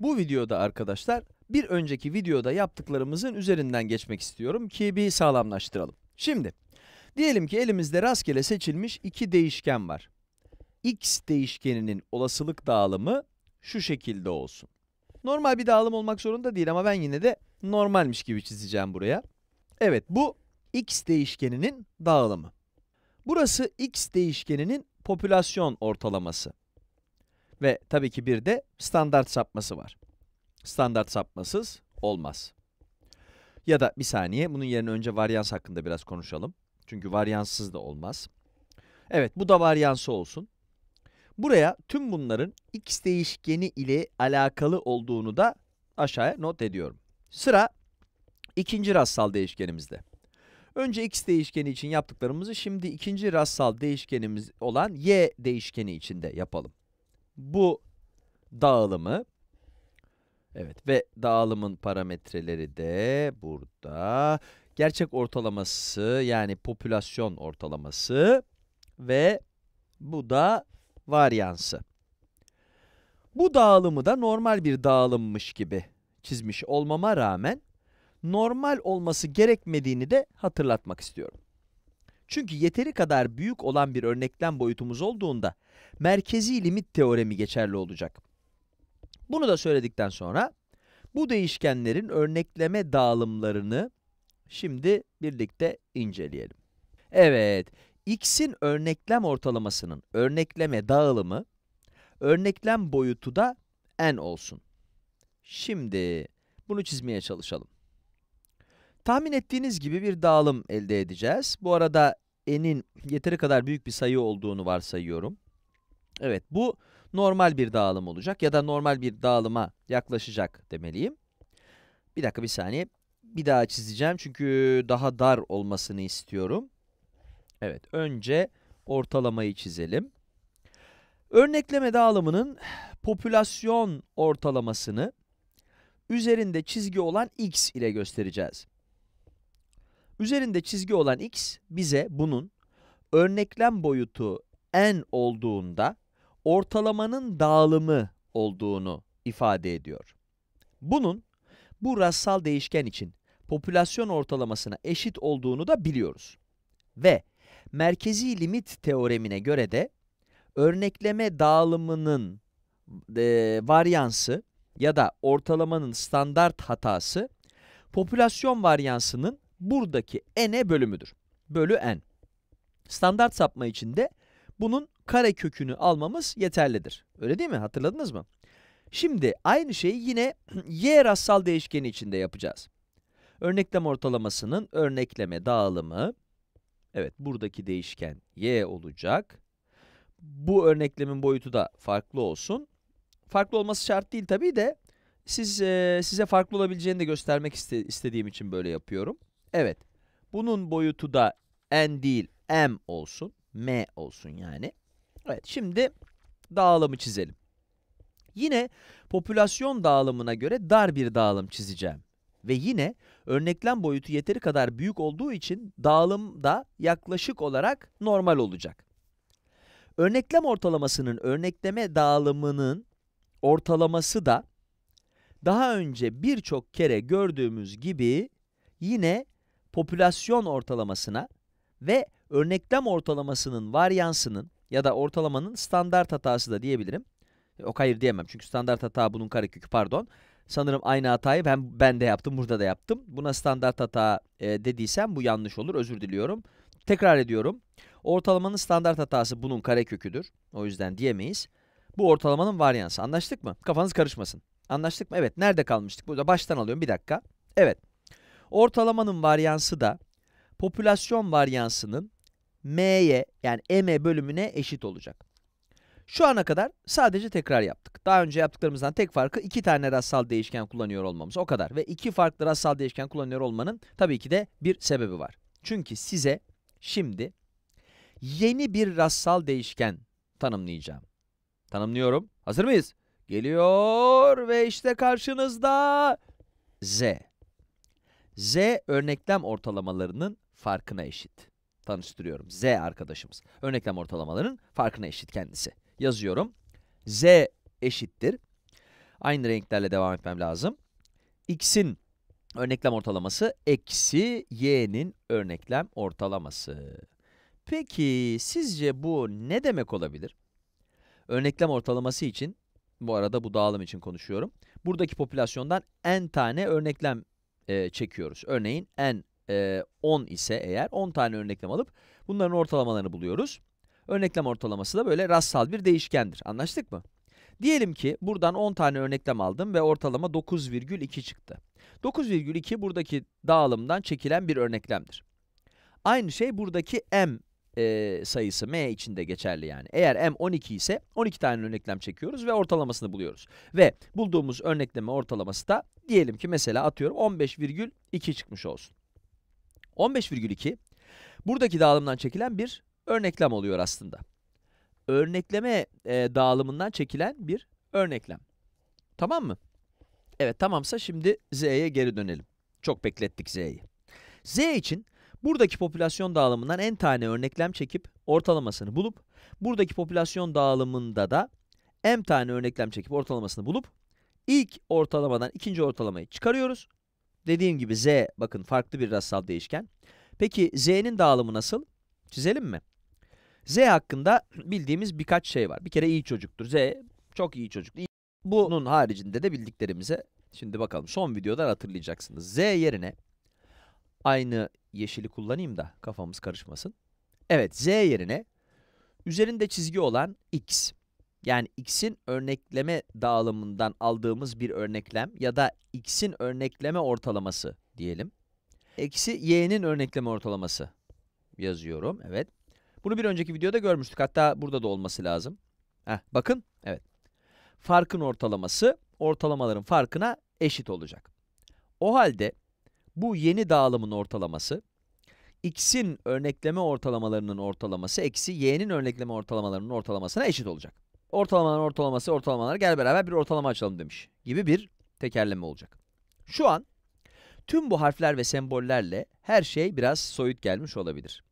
Bu videoda arkadaşlar bir önceki videoda yaptıklarımızın üzerinden geçmek istiyorum ki bir sağlamlaştıralım. Şimdi diyelim ki elimizde rastgele seçilmiş iki değişken var. x değişkeninin olasılık dağılımı şu şekilde olsun. Normal bir dağılım olmak zorunda değil ama ben yine de normalmiş gibi çizeceğim buraya. Evet bu x değişkeninin dağılımı. Burası x değişkeninin popülasyon ortalaması. Ve tabii ki bir de standart sapması var. Standart sapmasız olmaz. Ya da bir saniye bunun yerine önce varyans hakkında biraz konuşalım. Çünkü varyanssız da olmaz. Evet bu da varyansı olsun. Buraya tüm bunların x değişkeni ile alakalı olduğunu da aşağıya not ediyorum. Sıra ikinci rastsal değişkenimizde. Önce x değişkeni için yaptıklarımızı şimdi ikinci rastsal değişkenimiz olan y değişkeni içinde yapalım bu dağılımı evet ve dağılımın parametreleri de burada gerçek ortalaması yani popülasyon ortalaması ve bu da varyansı. Bu dağılımı da normal bir dağılımmış gibi çizmiş olmama rağmen normal olması gerekmediğini de hatırlatmak istiyorum. Çünkü yeteri kadar büyük olan bir örneklem boyutumuz olduğunda merkezi limit teoremi geçerli olacak. Bunu da söyledikten sonra bu değişkenlerin örnekleme dağılımlarını şimdi birlikte inceleyelim. Evet, x'in örneklem ortalamasının örnekleme dağılımı, örneklem boyutu da n olsun. Şimdi bunu çizmeye çalışalım. Tahmin ettiğiniz gibi bir dağılım elde edeceğiz. Bu arada n'in yeteri kadar büyük bir sayı olduğunu varsayıyorum. Evet bu normal bir dağılım olacak ya da normal bir dağılıma yaklaşacak demeliyim. Bir dakika bir saniye. Bir daha çizeceğim çünkü daha dar olmasını istiyorum. Evet önce ortalamayı çizelim. Örnekleme dağılımının popülasyon ortalamasını üzerinde çizgi olan x ile göstereceğiz. Üzerinde çizgi olan x bize bunun örneklem boyutu n olduğunda ortalamanın dağılımı olduğunu ifade ediyor. Bunun bu rastsal değişken için popülasyon ortalamasına eşit olduğunu da biliyoruz. Ve merkezi limit teoremine göre de örnekleme dağılımının e, varyansı ya da ortalamanın standart hatası popülasyon varyansının buradaki n'e bölümüdür. Bölü n. Standart sapma içinde bunun kare kökünü almamız yeterlidir. Öyle değil mi? Hatırladınız mı? Şimdi aynı şeyi yine y rastsal değişkeni içinde yapacağız. Örneklem ortalamasının örnekleme dağılımı, evet buradaki değişken y olacak. Bu örneklemin boyutu da farklı olsun. Farklı olması şart değil tabii de siz e, size farklı olabileceğini de göstermek iste, istediğim için böyle yapıyorum. Evet. Bunun boyutu da n değil m olsun. M olsun yani. Evet şimdi dağılımı çizelim. Yine popülasyon dağılımına göre dar bir dağılım çizeceğim. Ve yine örneklem boyutu yeteri kadar büyük olduğu için dağılım da yaklaşık olarak normal olacak. Örneklem ortalamasının örnekleme dağılımının ortalaması da daha önce birçok kere gördüğümüz gibi yine popülasyon ortalamasına ve örneklem ortalamasının varyansının ya da ortalamanın standart hatası da diyebilirim. Yok hayır diyemem çünkü standart hata bunun karekökü pardon. Sanırım aynı hatayı ben, ben de yaptım burada da yaptım. Buna standart hata e, dediysem bu yanlış olur özür diliyorum. Tekrar ediyorum. Ortalamanın standart hatası bunun kareköküdür. O yüzden diyemeyiz. Bu ortalamanın varyansı. Anlaştık mı? Kafanız karışmasın. Anlaştık mı? Evet. Nerede kalmıştık? Burada baştan alıyorum. Bir dakika. Evet. Ortalamanın varyansı da popülasyon varyansının m'ye yani m bölümüne eşit olacak. Şu ana kadar sadece tekrar yaptık. Daha önce yaptıklarımızdan tek farkı iki tane rastsal değişken kullanıyor olmamız. O kadar. Ve iki farklı rastsal değişken kullanıyor olmanın tabii ki de bir sebebi var. Çünkü size şimdi yeni bir rastsal değişken tanımlayacağım. Tanımlıyorum. Hazır mıyız? Geliyor ve işte karşınızda z. Z örneklem ortalamalarının farkına eşit. Tanıştırıyorum. Z arkadaşımız. Örneklem ortalamalarının farkına eşit kendisi. Yazıyorum. Z eşittir. Aynı renklerle devam etmem lazım. X'in örneklem ortalaması eksi Y'nin örneklem ortalaması. Peki sizce bu ne demek olabilir? Örneklem ortalaması için, bu arada bu dağılım için konuşuyorum. Buradaki popülasyondan n tane örneklem e, çekiyoruz. Örneğin n e, 10 ise eğer 10 tane örneklem alıp bunların ortalamalarını buluyoruz. Örneklem ortalaması da böyle rastsal bir değişkendir. Anlaştık mı? Diyelim ki buradan 10 tane örneklem aldım ve ortalama 9,2 çıktı. 9,2 buradaki dağılımdan çekilen bir örneklemdir. Aynı şey buradaki m e, sayısı M için de geçerli yani. Eğer M 12 ise 12 tane örneklem çekiyoruz ve ortalamasını buluyoruz. Ve bulduğumuz örnekleme ortalaması da diyelim ki mesela atıyorum 15,2 çıkmış olsun. 15,2 buradaki dağılımdan çekilen bir örneklem oluyor aslında. Örnekleme e, dağılımından çekilen bir örneklem. Tamam mı? Evet tamamsa şimdi Z'ye geri dönelim. Çok beklettik Z'yi. Z için Buradaki popülasyon dağılımından en tane örneklem çekip ortalamasını bulup buradaki popülasyon dağılımında da m tane örneklem çekip ortalamasını bulup ilk ortalamadan ikinci ortalamayı çıkarıyoruz. Dediğim gibi z bakın farklı bir rastsal değişken. Peki z'nin dağılımı nasıl? Çizelim mi? Z hakkında bildiğimiz birkaç şey var. Bir kere iyi çocuktur. Z çok iyi çocuktur. Bunun haricinde de bildiklerimize şimdi bakalım son videodan hatırlayacaksınız. Z yerine Aynı yeşili kullanayım da kafamız karışmasın. Evet z yerine üzerinde çizgi olan x. Yani x'in örnekleme dağılımından aldığımız bir örneklem ya da x'in örnekleme ortalaması diyelim. Eksi y'nin örnekleme ortalaması yazıyorum. Evet. Bunu bir önceki videoda görmüştük. Hatta burada da olması lazım. Heh, bakın. Evet. Farkın ortalaması ortalamaların farkına eşit olacak. O halde bu yeni dağılımın ortalaması, x'in örnekleme ortalamalarının ortalaması eksi y'nin örnekleme ortalamalarının ortalamasına eşit olacak. Ortalamaların ortalaması ortalamalar gel beraber bir ortalama açalım demiş gibi bir tekerleme olacak. Şu an tüm bu harfler ve sembollerle her şey biraz soyut gelmiş olabilir.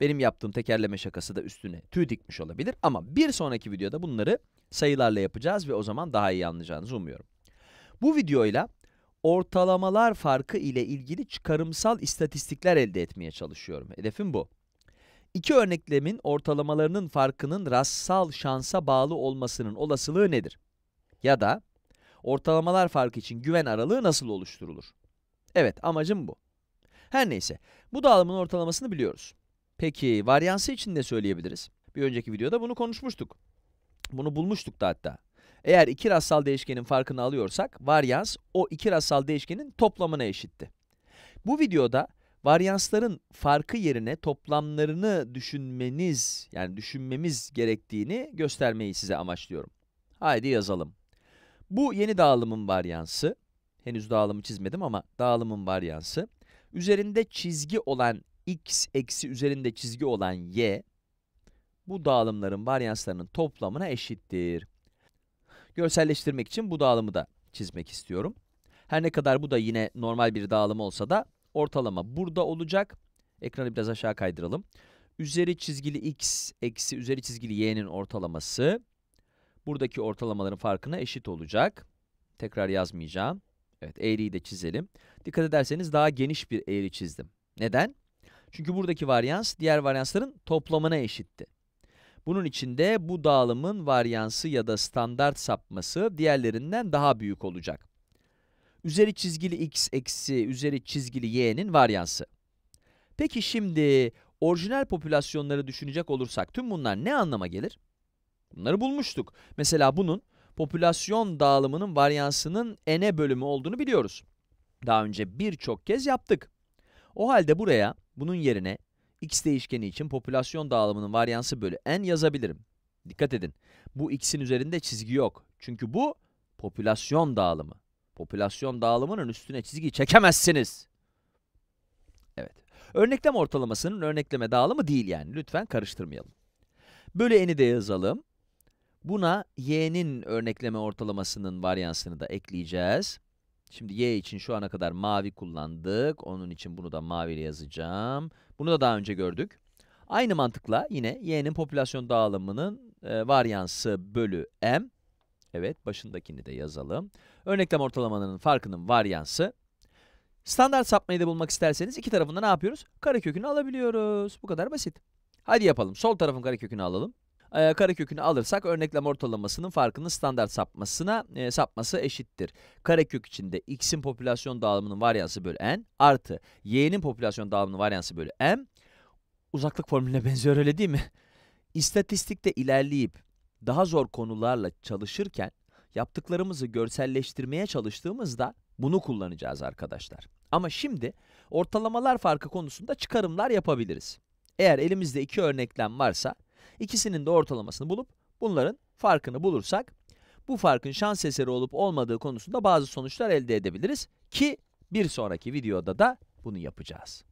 Benim yaptığım tekerleme şakası da üstüne tüy dikmiş olabilir ama bir sonraki videoda bunları sayılarla yapacağız ve o zaman daha iyi anlayacağınızı umuyorum. Bu videoyla ortalamalar farkı ile ilgili çıkarımsal istatistikler elde etmeye çalışıyorum. Hedefim bu. İki örneklemin ortalamalarının farkının rastsal şansa bağlı olmasının olasılığı nedir? Ya da ortalamalar farkı için güven aralığı nasıl oluşturulur? Evet, amacım bu. Her neyse, bu dağılımın ortalamasını biliyoruz. Peki, varyansı için ne söyleyebiliriz? Bir önceki videoda bunu konuşmuştuk. Bunu bulmuştuk da hatta. Eğer iki rastsal değişkenin farkını alıyorsak varyans o iki rastsal değişkenin toplamına eşitti. Bu videoda varyansların farkı yerine toplamlarını düşünmeniz yani düşünmemiz gerektiğini göstermeyi size amaçlıyorum. Haydi yazalım. Bu yeni dağılımın varyansı. Henüz dağılımı çizmedim ama dağılımın varyansı. Üzerinde çizgi olan x eksi üzerinde çizgi olan y bu dağılımların varyanslarının toplamına eşittir. Görselleştirmek için bu dağılımı da çizmek istiyorum. Her ne kadar bu da yine normal bir dağılım olsa da ortalama burada olacak. Ekranı biraz aşağı kaydıralım. Üzeri çizgili x eksi üzeri çizgili y'nin ortalaması buradaki ortalamaların farkına eşit olacak. Tekrar yazmayacağım. Evet eğriyi de çizelim. Dikkat ederseniz daha geniş bir eğri çizdim. Neden? Çünkü buradaki varyans diğer varyansların toplamına eşitti. Bunun içinde bu dağılımın varyansı ya da standart sapması diğerlerinden daha büyük olacak. Üzeri çizgili x eksi üzeri çizgili y'nin varyansı. Peki şimdi orijinal popülasyonları düşünecek olursak tüm bunlar ne anlama gelir? Bunları bulmuştuk. Mesela bunun popülasyon dağılımının varyansının n'e bölümü olduğunu biliyoruz. Daha önce birçok kez yaptık. O halde buraya bunun yerine x değişkeni için popülasyon dağılımının varyansı bölü n yazabilirim. Dikkat edin. Bu x'in üzerinde çizgi yok. Çünkü bu popülasyon dağılımı. Popülasyon dağılımının üstüne çizgi çekemezsiniz. Evet. Örneklem ortalamasının örnekleme dağılımı değil yani. Lütfen karıştırmayalım. Bölü n'i de yazalım. Buna y'nin örnekleme ortalamasının varyansını da ekleyeceğiz. Şimdi y için şu ana kadar mavi kullandık. Onun için bunu da maviyle yazacağım. Bunu da daha önce gördük. Aynı mantıkla yine y'nin popülasyon dağılımının e, varyansı bölü m. Evet başındakini de yazalım. Örneklem ortalamanın farkının varyansı. Standart sapmayı da bulmak isterseniz iki tarafında ne yapıyoruz? Karekökünü alabiliyoruz. Bu kadar basit. Hadi yapalım. Sol tarafın karekökünü alalım e, karekökünü alırsak örneklem ortalamasının farkının standart sapmasına e, sapması eşittir. Karekök içinde x'in popülasyon dağılımının varyansı bölü n artı y'nin popülasyon dağılımının varyansı bölü m. Uzaklık formülüne benziyor öyle değil mi? İstatistikte ilerleyip daha zor konularla çalışırken yaptıklarımızı görselleştirmeye çalıştığımızda bunu kullanacağız arkadaşlar. Ama şimdi ortalamalar farkı konusunda çıkarımlar yapabiliriz. Eğer elimizde iki örneklem varsa İkisinin de ortalamasını bulup bunların farkını bulursak bu farkın şans eseri olup olmadığı konusunda bazı sonuçlar elde edebiliriz ki bir sonraki videoda da bunu yapacağız.